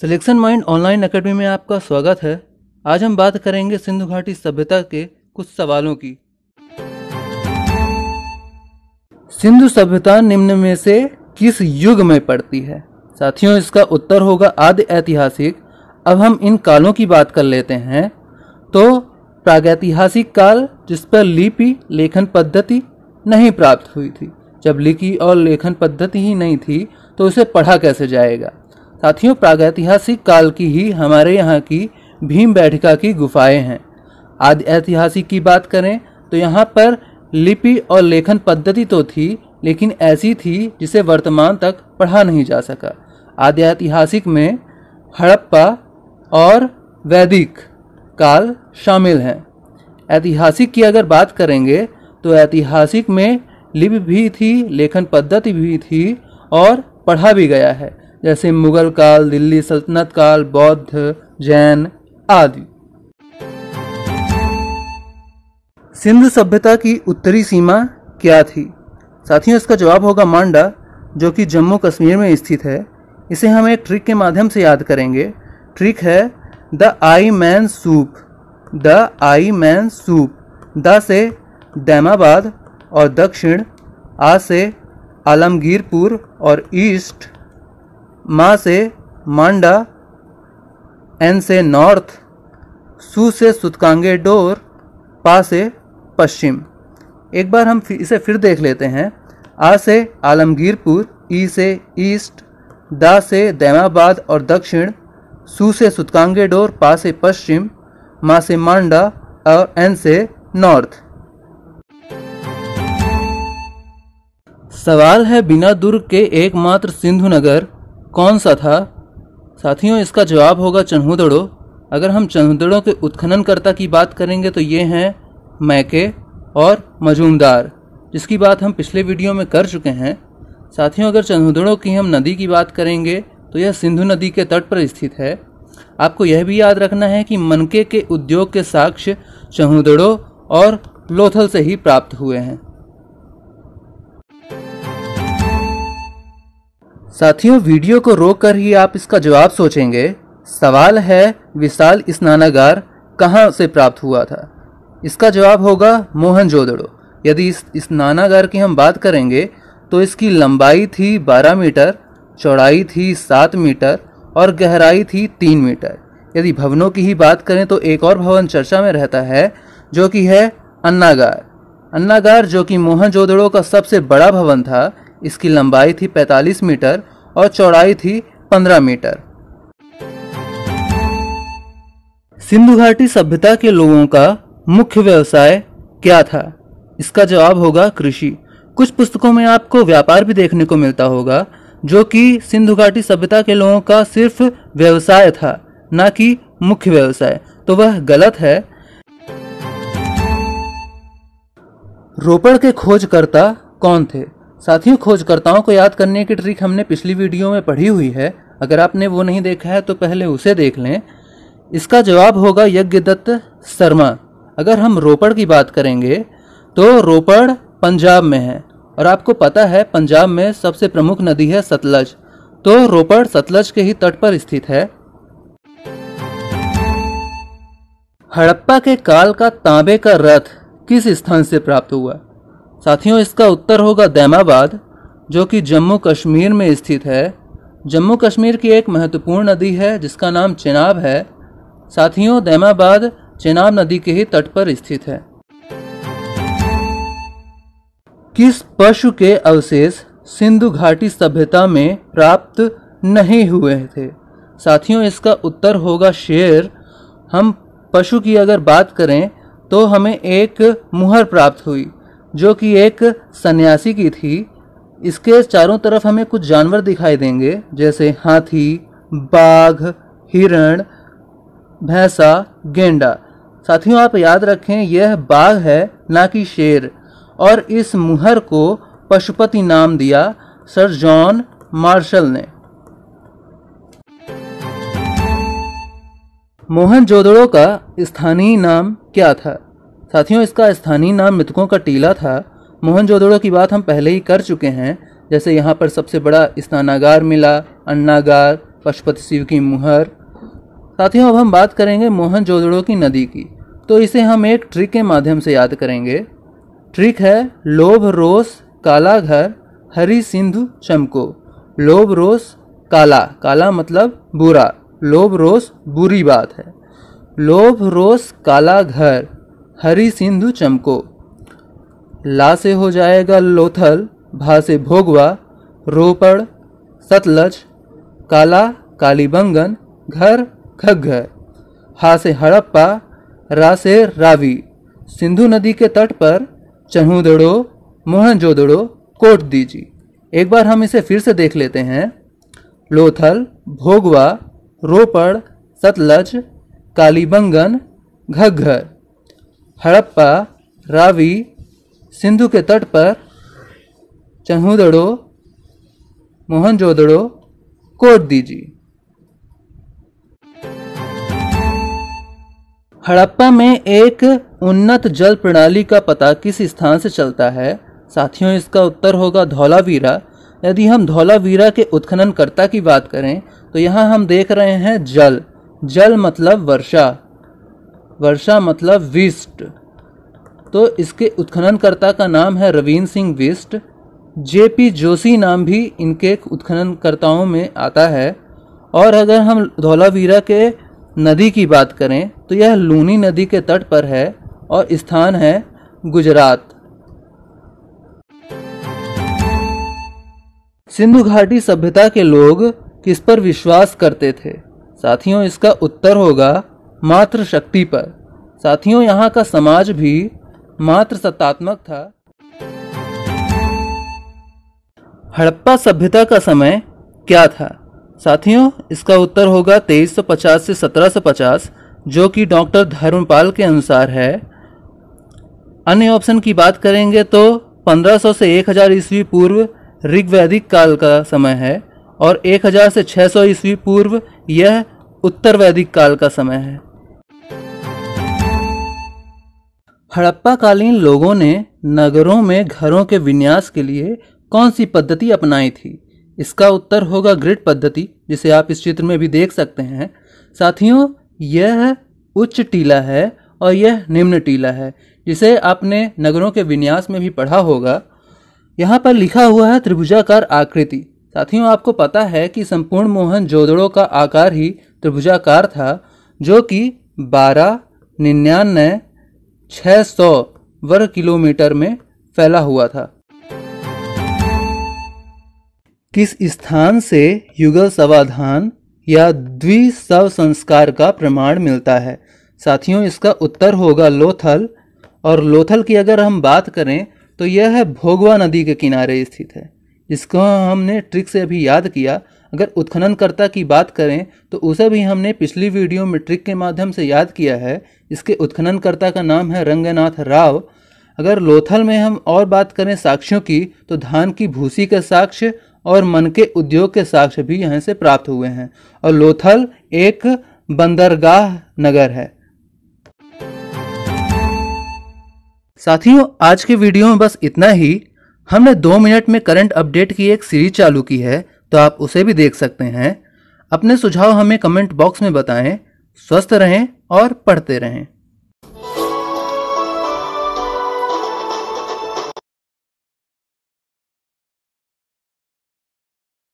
selection mind online academy में आपका स्वागत है आज हम बात करेंगे सिंधु घाटी सभ्यता के कुछ सवालों की सिंधु सभ्यता निम्न में से किस युग में पड़ती है साथियों इसका उत्तर होगा आदि ऐतिहासिक अब हम इन कालों की बात कर लेते हैं तो प्रागैतिहासिक काल जिस पर लिपि लेखन पद्धति नहीं प्राप्त हुई थी जब लिखी और लेखन पद्धति ही नहीं थी तो उसे पढ़ा कैसे जाएगा साथियों प्रागैतिहासिक काल की ही हमारे यहाँ की भीम बैठिका की गुफाएं हैं आदि ऐतिहासिक की बात करें तो यहाँ पर लिपि और लेखन पद्धति तो थी लेकिन ऐसी थी जिसे वर्तमान तक पढ़ा नहीं जा सका आदि ऐतिहासिक में हड़प्पा और वैदिक काल शामिल हैं ऐतिहासिक की अगर बात करेंगे तो ऐतिहासिक में लिपि भी थी लेखन पद्धति भी थी और पढ़ा भी गया है जैसे मुगल काल दिल्ली सल्तनत काल बौद्ध जैन आदि सिंध सभ्यता की उत्तरी सीमा क्या थी साथियों इसका जवाब होगा मांडा जो कि जम्मू कश्मीर में स्थित है इसे हम एक ट्रिक के माध्यम से याद करेंगे ट्रिक है द आई मैन सूप द आई मैन सूप द से दैमाबाद और दक्षिण आ से आलमगीरपुर और ईस्ट माँ से मांडा एन से नॉर्थ सु से सुतकांगे डोर पा से पश्चिम एक बार हम इसे फिर देख लेते हैं आ से आलमगीरपुर ई से ईस्ट दा से दैमाबाद और दक्षिण सु से सुतकांगे डोर पा से पश्चिम माँ से मांडा और एन से नॉर्थ सवाल है बिना दुर्ग के एकमात्र सिंधु नगर कौन सा था साथियों इसका जवाब होगा चन्हुदड़ो अगर हम चन्हुदड़ों के उत्खननकर्ता की बात करेंगे तो ये हैं मैके और मजूमदार जिसकी बात हम पिछले वीडियो में कर चुके हैं साथियों अगर चन्हुदड़ों की हम नदी की बात करेंगे तो यह सिंधु नदी के तट पर स्थित है आपको यह भी याद रखना है कि मनके के उद्योग के साक्ष्य चहुदड़ों और लोथल से ही प्राप्त हुए हैं साथियों वीडियो को रोक कर ही आप इसका जवाब सोचेंगे सवाल है विशाल स्नानागार कहाँ से प्राप्त हुआ था इसका जवाब होगा मोहनजोदड़ो यदि इस स्नानागार की हम बात करेंगे तो इसकी लंबाई थी 12 मीटर चौड़ाई थी 7 मीटर और गहराई थी 3 मीटर यदि भवनों की ही बात करें तो एक और भवन चर्चा में रहता है जो कि है अन्नागार अन्नागार जो कि मोहनजोदड़ो का सबसे बड़ा भवन था इसकी लंबाई थी 45 मीटर और चौड़ाई थी 15 मीटर सिंधु घाटी सभ्यता के लोगों का मुख्य व्यवसाय क्या था इसका जवाब होगा कृषि कुछ पुस्तकों में आपको व्यापार भी देखने को मिलता होगा जो कि सिंधु घाटी सभ्यता के लोगों का सिर्फ व्यवसाय था न कि मुख्य व्यवसाय तो वह गलत है रोपड़ के खोजकर्ता कौन थे साथियों खोजकर्ताओं को याद करने की ट्रिक हमने पिछली वीडियो में पढ़ी हुई है अगर आपने वो नहीं देखा है तो पहले उसे देख लें इसका जवाब होगा यज्ञदत्त शर्मा अगर हम रोपड़ की बात करेंगे तो रोपड़ पंजाब में है और आपको पता है पंजाब में सबसे प्रमुख नदी है सतलज तो रोपड़ सतलज के ही तट पर स्थित है हड़प्पा के काल का तांबे का रथ किस स्थान से प्राप्त हुआ साथियों इसका उत्तर होगा दैमाबाद जो कि जम्मू कश्मीर में स्थित है जम्मू कश्मीर की एक महत्वपूर्ण नदी है जिसका नाम चेनाब है साथियों दैमाबाद चेनाब नदी के ही तट पर स्थित है किस पशु के अवशेष सिंधु घाटी सभ्यता में प्राप्त नहीं हुए थे साथियों इसका उत्तर होगा शेर हम पशु की अगर बात करें तो हमें एक मुहर प्राप्त हुई जो कि एक सन्यासी की थी इसके चारों तरफ हमें कुछ जानवर दिखाई देंगे जैसे हाथी बाघ हिरण भैंसा गेंडा साथियों आप याद रखें यह बाघ है ना कि शेर और इस मुहर को पशुपति नाम दिया सर जॉन मार्शल ने मोहन जोदड़ो का स्थानीय नाम क्या था साथियों इसका स्थानीय नाम मृतकों का टीला था मोहनजोदड़ो की बात हम पहले ही कर चुके हैं जैसे यहाँ पर सबसे बड़ा स्नानागार मिला अन्नागार पशुपति शिव की मुहर साथियों अब हम बात करेंगे मोहनजोदड़ो की नदी की तो इसे हम एक ट्रिक के माध्यम से याद करेंगे ट्रिक है लोभ रोस काला घर हरी सिंधु चमको लोभ रोस काला काला मतलब बुरा लोभ रोस बुरी बात है लोभ रोस काला घर हरी सिंधु चमको ला से हो जाएगा लोथल भा से भोगवा रोपड़ सतलज काला कालीबंगन घर घग्घर हा से हड़प्पा रा से रावी सिंधु नदी के तट पर चहुदड़ो मोहनजोदड़ो कोट दीजी एक बार हम इसे फिर से देख लेते हैं लोथल भोगवा रोपड़ सतलज कालीबंगन घग्घर हड़प्पा रावी सिंधु के तट पर चहुदड़ो मोहनजोदड़ो कोट दीजिए हड़प्पा में एक उन्नत जल प्रणाली का पता किस स्थान से चलता है साथियों इसका उत्तर होगा धौलावीरा यदि हम धौलावीरा के उत्खननकर्ता की बात करें तो यहाँ हम देख रहे हैं जल जल मतलब वर्षा वर्षा मतलब विस्ट तो इसके उत्खननकर्ता का नाम है रवीन्द्र सिंह विस्ट जे पी जोशी नाम भी इनके उत्खननकर्ताओं में आता है और अगर हम धौलावीरा के नदी की बात करें तो यह लूनी नदी के तट पर है और स्थान है गुजरात सिंधु घाटी सभ्यता के लोग किस पर विश्वास करते थे साथियों इसका उत्तर होगा मातृशक्ति पर साथियों यहाँ का समाज भी मात्र सत्तात्मक था हड़प्पा सभ्यता का समय क्या था साथियों इसका उत्तर होगा 2350 से 1750 जो कि डॉक्टर धर्मपाल के अनुसार है अन्य ऑप्शन की बात करेंगे तो 1500 से 1000 ईस्वी पूर्व ऋग्वैदिक काल का समय है और 1000 से 600 ईस्वी पूर्व यह उत्तर वैदिक काल का समय है हड़प्पाकालीन लोगों ने नगरों में घरों के विन्यास के लिए कौन सी पद्धति अपनाई थी इसका उत्तर होगा ग्रिड पद्धति जिसे आप इस चित्र में भी देख सकते हैं साथियों यह उच्च टीला है और यह निम्न टीला है जिसे आपने नगरों के विन्यास में भी पढ़ा होगा यहाँ पर लिखा हुआ है त्रिभुजाकार आकृति साथियों आपको पता है कि संपूर्ण मोहन जोदड़ों का आकार ही त्रिभुजाकार था जो कि बारह निन्यानवे 600 वर्ग किलोमीटर में फैला हुआ था किस स्थान से युगल सवाधान या द्विशव संस्कार का प्रमाण मिलता है साथियों इसका उत्तर होगा लोथल और लोथल की अगर हम बात करें तो यह है भोगवा नदी के किनारे स्थित है जिसको हमने ट्रिक से अभी याद किया अगर उत्खननकर्ता की बात करें तो उसे भी हमने पिछली वीडियो में ट्रिक के माध्यम से याद किया है इसके उत्खननकर्ता का नाम है रंगनाथ राव अगर लोथल में हम और बात करें साक्ष्यों की तो धान की भूसी के साक्ष्य और मन के उद्योग के साक्ष्य भी यहाँ से प्राप्त हुए हैं और लोथल एक बंदरगाह नगर है साथियों आज के वीडियो में बस इतना ही हमने दो मिनट में करंट अपडेट की एक सीरीज चालू की है तो आप उसे भी देख सकते हैं अपने सुझाव हमें कमेंट बॉक्स में बताएं स्वस्थ रहें और पढ़ते रहें